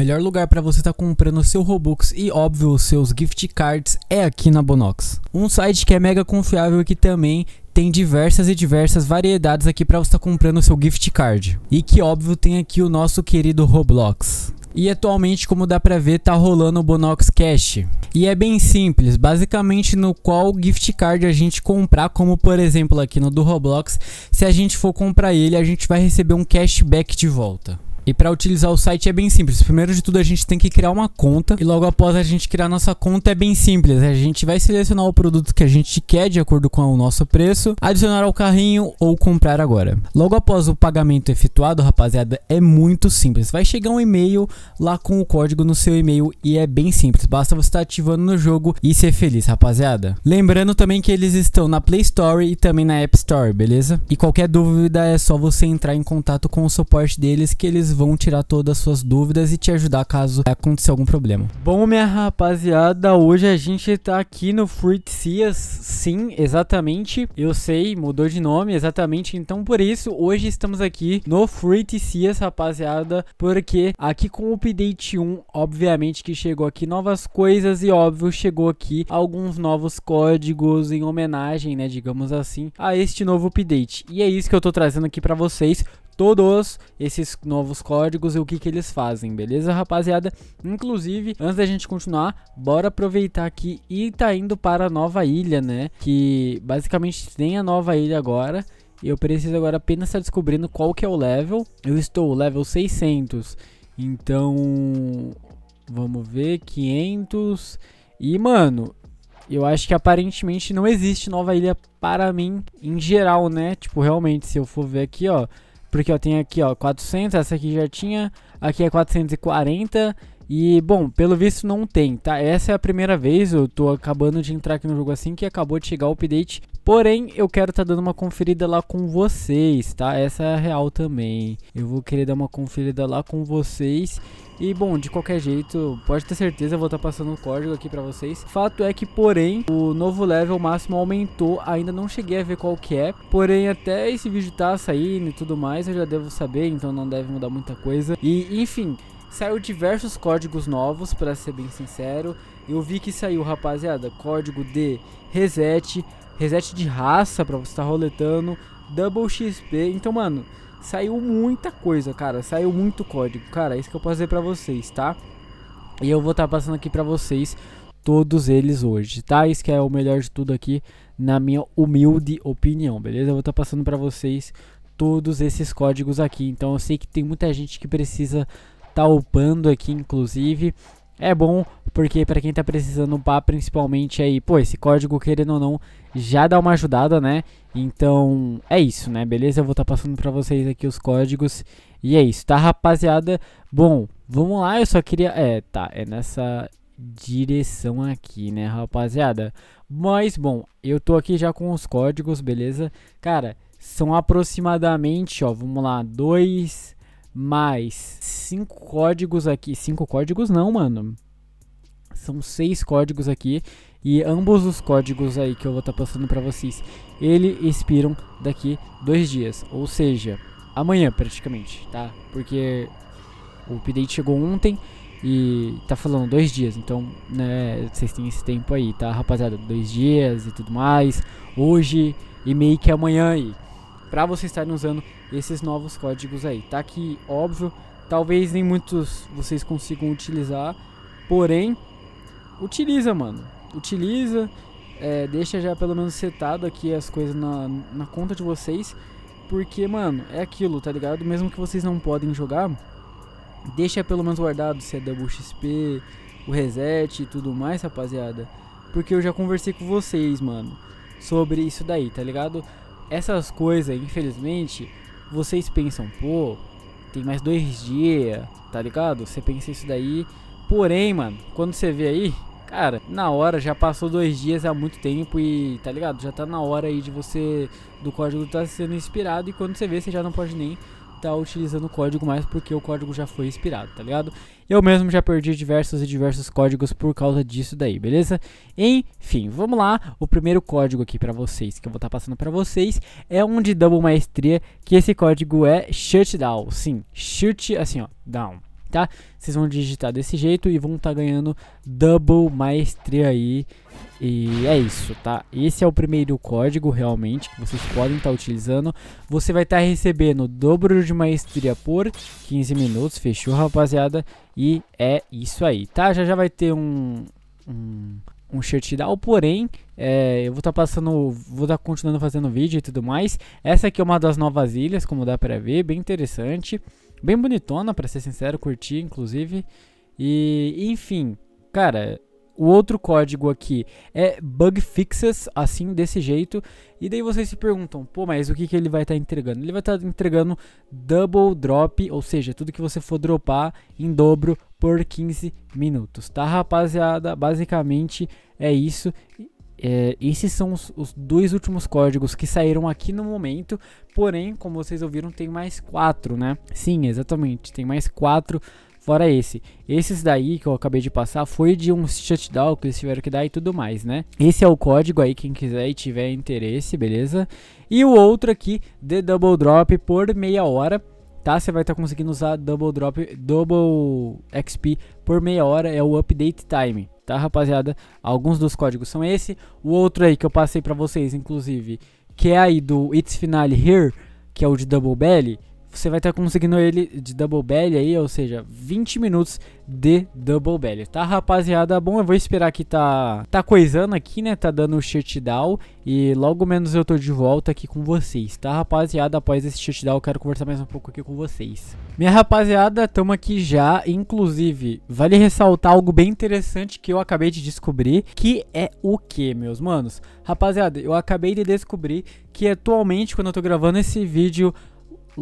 melhor lugar para você estar tá comprando seu Robux e, óbvio, os seus gift cards é aqui na Bonox. Um site que é mega confiável e que também tem diversas e diversas variedades aqui para você estar tá comprando seu gift card. E que, óbvio, tem aqui o nosso querido Roblox. E atualmente, como dá pra ver, tá rolando o Bonox Cash. E é bem simples, basicamente no qual gift card a gente comprar, como por exemplo aqui no do Roblox, se a gente for comprar ele, a gente vai receber um cashback de volta. E para utilizar o site é bem simples. Primeiro de tudo, a gente tem que criar uma conta e logo após a gente criar nossa conta é bem simples. A gente vai selecionar o produto que a gente quer de acordo com o nosso preço, adicionar ao carrinho ou comprar agora. Logo após o pagamento efetuado, rapaziada, é muito simples. Vai chegar um e-mail lá com o código no seu e-mail e é bem simples. Basta você estar ativando no jogo e ser feliz, rapaziada. Lembrando também que eles estão na Play Store e também na App Store, beleza? E qualquer dúvida é só você entrar em contato com o suporte deles que eles vão tirar todas as suas dúvidas e te ajudar caso aconteça algum problema. Bom, minha rapaziada, hoje a gente tá aqui no Fruit Seas, sim, exatamente. Eu sei, mudou de nome, exatamente. Então, por isso, hoje estamos aqui no Fruit Seas, rapaziada, porque aqui com o update 1, obviamente que chegou aqui novas coisas e óbvio, chegou aqui alguns novos códigos em homenagem, né, digamos assim, a este novo update. E é isso que eu tô trazendo aqui para vocês todos esses novos códigos e o que, que eles fazem, beleza, rapaziada? Inclusive, antes da gente continuar, bora aproveitar aqui e tá indo para a nova ilha, né? Que basicamente tem a nova ilha agora. E eu preciso agora apenas estar descobrindo qual que é o level. Eu estou level 600. Então, vamos ver, 500. E, mano, eu acho que aparentemente não existe nova ilha para mim em geral, né? Tipo, realmente, se eu for ver aqui, ó, porque eu tenho aqui, ó, 400, essa aqui já tinha, aqui é 440 e, bom, pelo visto não tem, tá? Essa é a primeira vez, eu tô acabando de entrar aqui no jogo assim que acabou de chegar o update Porém, eu quero estar tá dando uma conferida lá com vocês, tá? Essa é a real também. Eu vou querer dar uma conferida lá com vocês. E bom, de qualquer jeito, pode ter certeza, eu vou estar tá passando o código aqui pra vocês. Fato é que, porém, o novo level máximo aumentou, ainda não cheguei a ver qual que é. Porém, até esse vídeo tá saindo e tudo mais, eu já devo saber, então não deve mudar muita coisa. E, enfim, saiu diversos códigos novos, pra ser bem sincero. Eu vi que saiu, rapaziada, código de reset, reset de raça pra você estar tá roletando, double XP. Então, mano, saiu muita coisa, cara. Saiu muito código, cara. É isso que eu posso dizer pra vocês, tá? E eu vou estar tá passando aqui pra vocês todos eles hoje, tá? Isso que é o melhor de tudo aqui, na minha humilde opinião, beleza? Eu vou estar tá passando pra vocês todos esses códigos aqui. Então, eu sei que tem muita gente que precisa tá upando aqui, inclusive é bom porque para quem tá precisando upar principalmente aí, pô, esse código querendo ou não já dá uma ajudada, né? Então, é isso, né? Beleza? Eu vou estar tá passando para vocês aqui os códigos. E é isso, tá, rapaziada? Bom, vamos lá, eu só queria, é, tá, é nessa direção aqui, né, rapaziada? Mas bom, eu tô aqui já com os códigos, beleza? Cara, são aproximadamente, ó, vamos lá, dois mais cinco códigos aqui. Cinco códigos não, mano. São seis códigos aqui. E ambos os códigos aí que eu vou estar tá para pra vocês, ele expiram daqui dois dias. Ou seja, amanhã praticamente, tá? Porque o update chegou ontem e tá falando dois dias. Então, né, vocês têm esse tempo aí, tá, rapaziada? Dois dias e tudo mais. Hoje e meio que amanhã aí para você estar usando esses novos códigos aí. Tá aqui, óbvio, talvez nem muitos vocês consigam utilizar, porém, utiliza, mano. Utiliza, é, deixa já pelo menos setado aqui as coisas na, na conta de vocês, porque, mano, é aquilo, tá ligado? Mesmo que vocês não podem jogar, deixa pelo menos guardado se é Double XP, o reset e tudo mais, rapaziada. Porque eu já conversei com vocês, mano, sobre isso daí, tá ligado? essas coisas, infelizmente, vocês pensam, pô, tem mais dois dias, tá ligado? Você pensa isso daí. Porém, mano, quando você vê aí, cara, na hora já passou dois dias há muito tempo e tá ligado? Já tá na hora aí de você, do código tá sendo inspirado e quando você vê, você já não pode nem tá utilizando o código mais porque o código já foi expirado, tá ligado? Eu mesmo já perdi diversos e diversos códigos por causa disso daí, beleza? Enfim, vamos lá. O primeiro código aqui para vocês, que eu vou estar tá passando para vocês, é um de double maestria, que esse código é shutdown. Sim, shut assim, ó, down tá? Vocês vão digitar desse jeito e vão estar tá ganhando double maestria aí. E é isso, tá? Esse é o primeiro código realmente que vocês podem estar tá utilizando. Você vai estar tá recebendo dobro de maestria por 15 minutos, fechou, rapaziada? E é isso aí, tá? Já já vai ter um, um um shirtdown, porém, é, eu vou estar tá passando, vou estar tá continuando fazendo vídeo e tudo mais. Essa aqui é uma das novas ilhas, como dá para ver, bem interessante. Bem bonitona, para ser sincero, curti inclusive. E enfim, cara, o outro código aqui é bug fixes, assim, desse jeito. E daí vocês se perguntam, pô, mas o que, que ele vai estar tá entregando? Ele vai estar tá entregando double drop, ou seja, tudo que você for dropar em dobro por 15 minutos, tá, rapaziada? Basicamente é isso. É, esses são os, os, dois últimos códigos que saíram aqui no momento, porém, como vocês ouviram, tem mais quatro, né? Sim, exatamente, tem mais quatro fora esse. Esses daí que eu acabei de passar foi de um shutdown que eles tiveram que dar e tudo mais, né? Esse é o código aí, quem quiser e tiver interesse, beleza? E o outro aqui, The Double Drop por meia hora tá? Você vai estar tá conseguindo usar Double Drop, Double XP por meia hora, é o Update Time tá rapaziada? Alguns dos códigos são esse, o outro aí que eu passei pra vocês, inclusive, que é aí do It's Finale Here, que é o de Double Belly, você vai estar tá conseguindo ele de double belly aí, ou seja, 20 minutos de double belly, tá rapaziada? Bom, eu vou esperar que tá, tá coisando aqui, né, tá dando o shutdown e logo menos eu tô de volta aqui com vocês, tá rapaziada? Após esse shutdown eu quero conversar mais um pouco aqui com vocês. Minha rapaziada, tamo aqui já, inclusive, vale ressaltar algo bem interessante que eu acabei de descobrir, que é o que, meus manos? Rapaziada, eu acabei de descobrir que atualmente, quando eu tô gravando esse vídeo,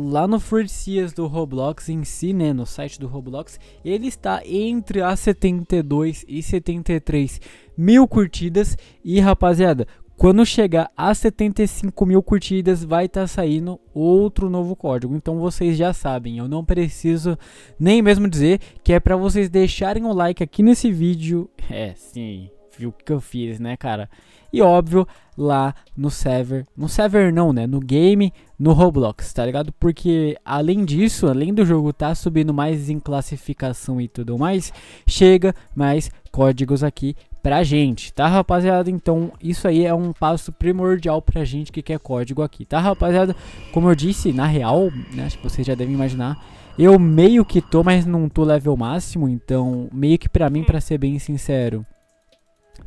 lá no Furcias do Roblox em si, né, no site do Roblox, ele está entre as 72 e 73 mil curtidas. E rapaziada, quando chegar a 75 mil curtidas, vai estar tá saindo outro novo código. Então vocês já sabem, eu não preciso nem mesmo dizer que é para vocês deixarem o like aqui nesse vídeo. É, sim, viu o que eu fiz, né, cara? E óbvio, lá no server, no server não, né, no game, no Roblox, tá ligado? Porque além disso, além do jogo tá subindo mais em classificação e tudo mais, chega mais códigos aqui pra gente, tá rapaziada? Então isso aí é um passo primordial pra gente que quer código aqui, tá rapaziada? Como eu disse, na real, né, acho que vocês já devem imaginar, eu meio que tô, mas não tô level máximo, então meio que pra mim, pra ser bem sincero,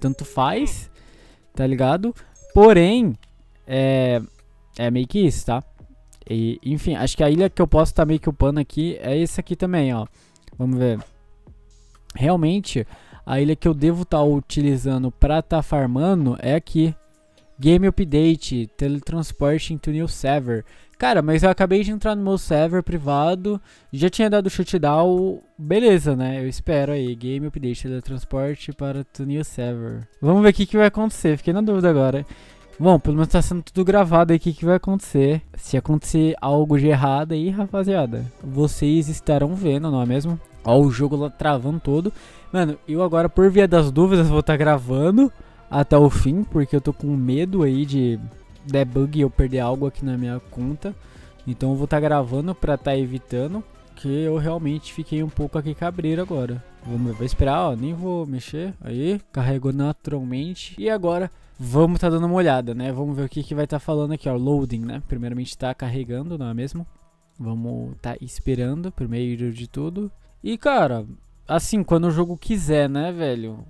tanto faz tá ligado? Porém, é, é meio que isso, tá? E, enfim, acho que a ilha que eu posso estar tá meio que upando aqui é esse aqui também, ó. Vamos ver. Realmente, a ilha que eu devo estar tá utilizando pra estar tá farmando é aqui, Game Update, Teletransporte into New Server. Cara, mas eu acabei de entrar no meu server privado, já tinha dado shutdown, beleza, né? Eu espero aí, Game Update, Teletransporte para to New Server. Vamos ver o que, que vai acontecer, fiquei na dúvida agora. Bom, pelo menos tá sendo tudo gravado aí, o que, que vai acontecer. Se acontecer algo de errado aí, rapaziada, vocês estarão vendo, não é mesmo? Ó, o jogo lá travando todo. Mano, eu agora, por via das dúvidas, vou estar tá gravando até o fim, porque eu tô com medo aí de debug e eu perder algo aqui na minha conta. Então eu vou estar tá gravando para estar tá evitando, que eu realmente fiquei um pouco aqui cabreiro agora. vamos vou esperar, ó, nem vou mexer. Aí, carregou naturalmente. E agora vamos estar tá dando uma olhada, né? Vamos ver o que, que vai estar tá falando aqui, ó, loading, né? Primeiramente está carregando, não é mesmo? Vamos estar tá esperando, primeiro de tudo. E cara, assim, quando o jogo quiser, né, velho?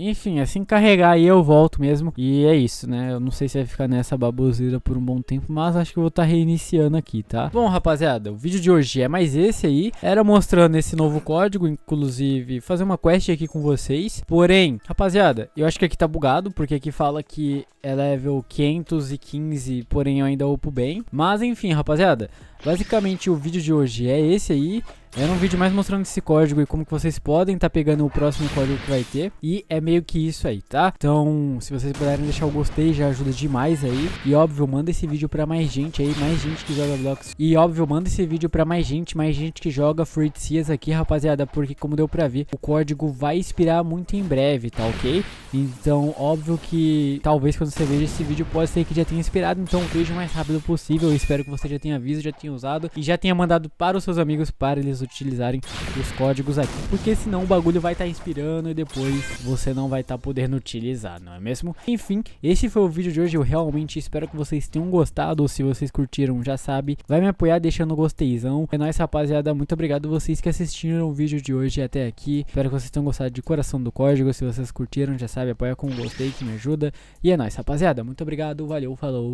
Enfim, assim é carregar aí eu volto mesmo. E é isso, né? Eu não sei se vai ficar nessa baboseira por um bom tempo, mas acho que eu vou estar tá reiniciando aqui, tá? Bom, rapaziada, o vídeo de hoje é mais esse aí. Era mostrando esse novo código, inclusive fazer uma quest aqui com vocês. Porém, rapaziada, eu acho que aqui tá bugado, porque aqui fala que é level 515, porém eu ainda upo bem. Mas enfim, rapaziada, basicamente o vídeo de hoje é esse aí. Era é um vídeo mais mostrando esse código e como que vocês podem estar tá pegando o próximo código que vai ter. E é meio que isso aí, tá? Então, se vocês puderem deixar o gostei, já ajuda demais aí. E óbvio, manda esse vídeo pra mais gente aí, mais gente que joga blocos. E óbvio, manda esse vídeo pra mais gente, mais gente que joga Seas aqui, rapaziada. Porque como deu pra ver, o código vai expirar muito em breve, tá ok? Então, óbvio que talvez quando você veja esse vídeo, pode ser que já tenha inspirado. Então, veja o mais rápido possível. Eu espero que você já tenha visto, já tenha usado e já tenha mandado para os seus amigos para eles vocês utilizarem os códigos aqui, porque senão o bagulho vai estar tá inspirando e depois você não vai estar tá podendo utilizar, não é mesmo? Enfim, esse foi o vídeo de hoje, eu realmente espero que vocês tenham gostado, se vocês curtiram, já sabe, vai me apoiar deixando o gosteizão. É nóis, rapaziada, muito obrigado vocês que assistiram o vídeo de hoje até aqui, espero que vocês tenham gostado de coração do código, se vocês curtiram, já sabe, apoia com um gostei que me ajuda. E é nóis, rapaziada, muito obrigado, valeu, falou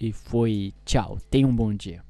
e foi tchau. Tenha um bom dia.